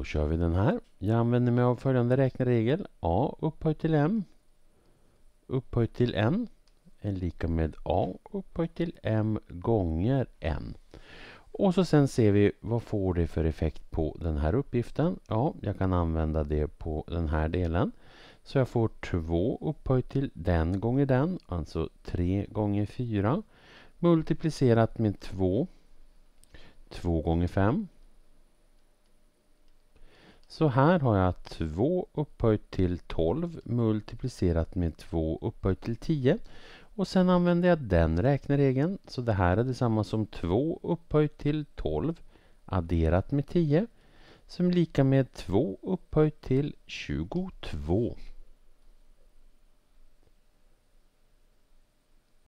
Då kör vi den här. Jag använder mig av följande räkneregel. A upphöjt till M upphöjt till N är lika med A upphöjt till M gånger N. Och så sen ser vi vad får det för effekt på den här uppgiften. Ja, jag kan använda det på den här delen. Så jag får 2 upphöjt till den gånger den, alltså 3 gånger 4 multiplicerat med 2. 2 gånger 5 så här har jag 2 upphöjt till 12 multiplicerat med 2 upphöjt till 10. Och sen använder jag den räkneregeln. Så det här är detsamma som 2 upphöjt till 12 adderat med 10 som är lika med 2 upphöjt till 22.